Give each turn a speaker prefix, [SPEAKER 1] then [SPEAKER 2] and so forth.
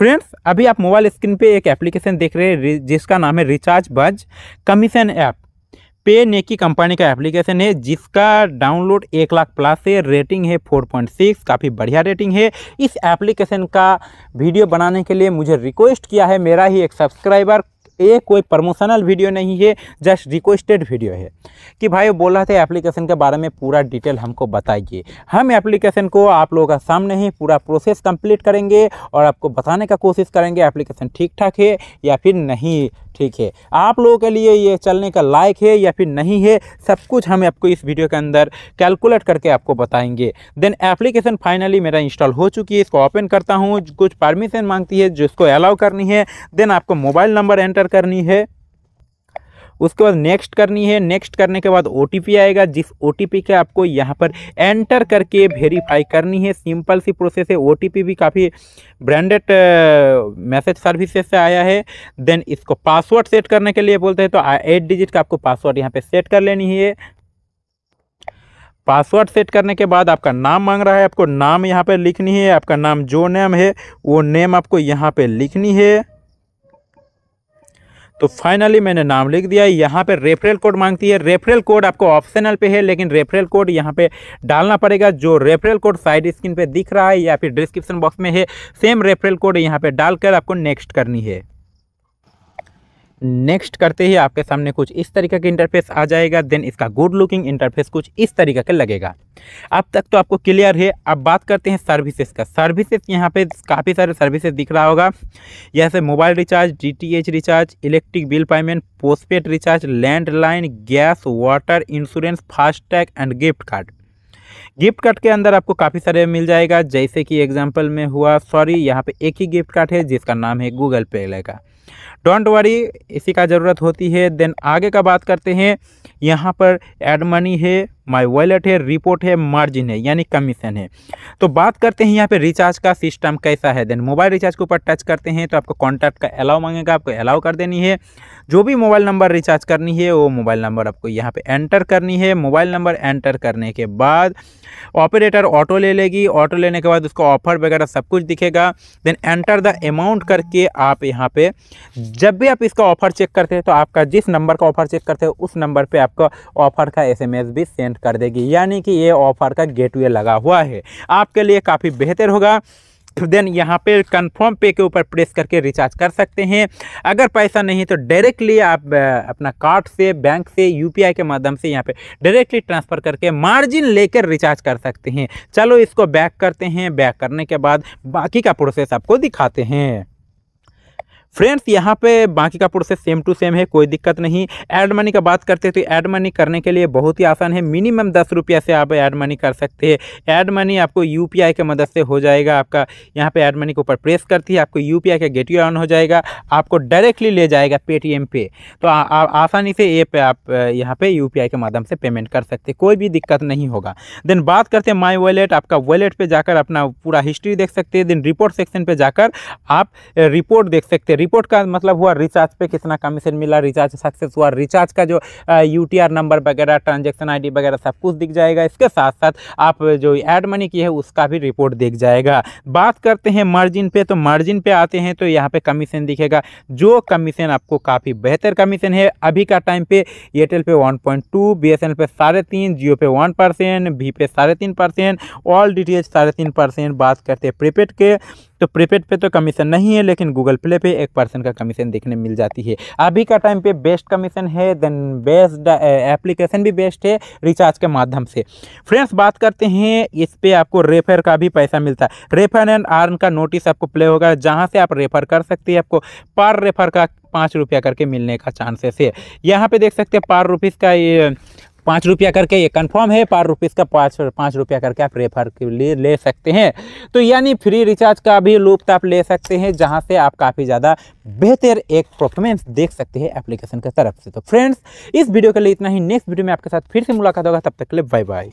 [SPEAKER 1] friends अभी आप mobile screen पे एक एप्लीकेशन देख रहे हैं जिसका नाम है रिचार्ज बज कमीशन ऐप पे नेकी कंपनी का एप्लीकेशन है जिसका डाउनलोड एक लाख प्लस है रेटिंग है फोर पॉइंट सिक्स काफ़ी बढ़िया रेटिंग है इस एप्लीकेशन का वीडियो बनाने के लिए मुझे रिक्वेस्ट किया है मेरा ही एक सब्सक्राइबर ये कोई प्रमोशनल वीडियो नहीं है जस्ट रिक्वेस्टेड वीडियो है कि भाई बोल रहा था एप्लीकेशन के बारे में पूरा डिटेल हमको बताइए हम एप्लीकेशन को आप लोगों का सामने ही पूरा प्रोसेस कंप्लीट करेंगे और आपको बताने का कोशिश करेंगे एप्लीकेशन ठीक ठाक है या फिर नहीं ठीक है आप लोगों के लिए ये चलने का लायक है या फिर नहीं है सब कुछ हम आपको इस वीडियो के अंदर कैलकुलेट करके आपको बताएंगे देन एप्लीकेशन फाइनली मेरा इंस्टॉल हो चुकी है इसको ओपन करता हूँ कुछ परमिशन मांगती है जिसको अलाउ करनी है देन आपको मोबाइल नंबर एंटर करनी है उसके बाद नेक्स्ट करनी है नेक्स्ट करने के बाद ओ आएगा जिस ओ के आपको यहाँ पर एंटर करके वेरीफाई करनी है सिंपल सी प्रोसेस है ओ भी काफ़ी ब्रांडेड मैसेज सर्विसेज से आया है देन इसको पासवर्ड सेट करने के लिए बोलते हैं तो एट डिजिट का आपको पासवर्ड यहाँ पे सेट कर लेनी है पासवर्ड सेट करने के बाद आपका नाम मांग रहा है आपको नाम यहाँ पर लिखनी है आपका नाम जो नेम है वो नेम आपको यहाँ पर लिखनी है तो फाइनली मैंने नाम लिख दिया यहाँ पे रेफरल कोड मांगती है रेफरल कोड आपको ऑप्शनल पे है लेकिन रेफरल कोड यहाँ पे डालना पड़ेगा जो रेफरल कोड साइड स्क्रीन पे दिख रहा है या फिर डिस्क्रिप्शन बॉक्स में है सेम रेफरल कोड यहाँ पे डालकर आपको नेक्स्ट करनी है नेक्स्ट करते ही आपके सामने कुछ इस तरीके का इंटरफेस आ जाएगा देन इसका गुड लुकिंग इंटरफेस कुछ इस तरीके का लगेगा अब तक तो आपको क्लियर है अब बात करते हैं सर्विसेज का सर्विसेज यहाँ पे काफ़ी सारे सर्विसेज दिख रहा होगा जैसे mobile recharge DTH recharge electric bill payment postpaid recharge landline gas water insurance FASTag and gift card gift card के अंदर आपको काफ़ी सारे मिल जाएगा जैसे कि एग्जाम्पल में हुआ सॉरी यहाँ पर एक ही गिफ्ट कार्ड है जिसका नाम है गूगल पे का डोंट वरी इसी का ज़रूरत होती है देन आगे का बात करते हैं यहाँ पर एड मनी है माय वॉलेट है रिपोर्ट है मार्जिन है यानी कमीशन है तो बात करते हैं यहाँ पे रिचार्ज का सिस्टम कैसा है देन मोबाइल रिचार्ज के ऊपर टच करते हैं तो आपको कॉन्टैक्ट का अलाउ मांगेगा आपको अलाउ कर देनी है जो भी मोबाइल नंबर रिचार्ज करनी है वो मोबाइल नंबर आपको यहाँ पर एंटर करनी है मोबाइल नंबर एंटर करने के बाद ऑपरेटर ऑटो ले लेगी ऑटो लेने के बाद उसको ऑफर वगैरह सब कुछ दिखेगा देन एंटर द अमाउंट करके आप यहाँ पर जब भी आप इसका ऑफर चेक करते हैं तो आपका जिस नंबर का ऑफर चेक करते हैं उस नंबर पर आपका ऑफर का एस भी सेंड पेमेंट कर देगी यानी कि ये ऑफ़र का गेटवे लगा हुआ है आपके लिए काफ़ी बेहतर होगा देन यहाँ पे कंफर्म पे के ऊपर प्रेस करके रिचार्ज कर सकते हैं अगर पैसा नहीं तो डायरेक्टली आप अपना कार्ड से बैंक से यूपीआई के माध्यम से यहाँ पे डायरेक्टली ट्रांसफ़र करके मार्जिन लेकर रिचार्ज कर सकते हैं चलो इसको बैक करते हैं बैक करने के बाद बाकी का प्रोसेस आपको दिखाते हैं फ्रेंड्स यहाँ पे बाकी का प्रोसेस सेम टू सेम है कोई दिक्कत नहीं एड मनी का बात करते हैं तो ऐड मनी करने के लिए बहुत ही आसान है मिनिमम दस रुपया से आप एड मनी कर सकते हैं एड मनी आपको यू की मदद से हो जाएगा आपका यहाँ पे एड मनी के ऊपर प्रेस करती है आपको यू का गेट ऑन हो जाएगा आपको डायरेक्टली ले जाएगा पेटीएम पे तो आ, आ, आसानी से ये पे आप यहाँ पर यू के माध्यम से पेमेंट कर सकते कोई भी दिक्कत नहीं होगा देन बात करते हैं माई वॉलेट आपका वॉलेट पर जाकर अपना पूरा हिस्ट्री देख सकते हैं देन रिपोर्ट सेक्शन पर जाकर आप रिपोर्ट देख सकते हैं रिपोर्ट का मतलब हुआ रिचार्ज पे कितना कमीशन मिला रिचार्ज सक्सेस हुआ रिचार्ज का जो यू नंबर वगैरह ट्रांजेक्शन आई वगैरह सब कुछ दिख जाएगा इसके साथ साथ आप जो एड मनी की है उसका भी रिपोर्ट दिख जाएगा बात करते हैं मार्जिन पे तो मार्जिन पे आते हैं तो यहाँ पे कमीशन दिखेगा जो कमीशन आपको काफ़ी बेहतर कमीशन है अभी का टाइम पे एयरटेल पे 1.2 बीएसएनएल पे साढ़े तीन जियो पे वन परसेंट वी पे साढ़े तीन percent all D T H साढ़े तीन परसेंट बात करते हैं प्रीपेड के तो प्रीपेड पे तो कमीशन नहीं है लेकिन गूगल प्ले पे एक परसेंट का कमीशन देखने मिल जाती है अभी का टाइम पे बेस्ट कमीशन है देन बेस्ट एप्लीकेशन भी बेस्ट है रिचार्ज के माध्यम से फ्रेंड्स बात करते हैं इस पर आपको रेफर का भी पैसा मिलता है रेफर एंड आर्न का नोटिस आपको प्ले होगा जहाँ से आप रेफर कर सकते हैं आपको पर रेफर का पाँच रुपया करके मिलने का चांसेस है यहाँ पे देख सकते हैं पार रुपीज़ का ये पाँच रुपया करके ये कंफर्म है पर रुपीज़ का पाँच पाँच रुपया करके आप रेफर के लिए ले सकते हैं तो यानी फ्री रिचार्ज का भी लुप्त तो आप ले सकते हैं जहां से आप काफ़ी ज़्यादा बेहतर एक परफॉर्मेंस देख सकते हैं एप्लीकेशन की तरफ से तो फ्रेंड्स इस वीडियो के लिए इतना ही नेक्स्ट वीडियो में आपके साथ फिर से मुलाकात होगा तब तक के लिए बाय बाय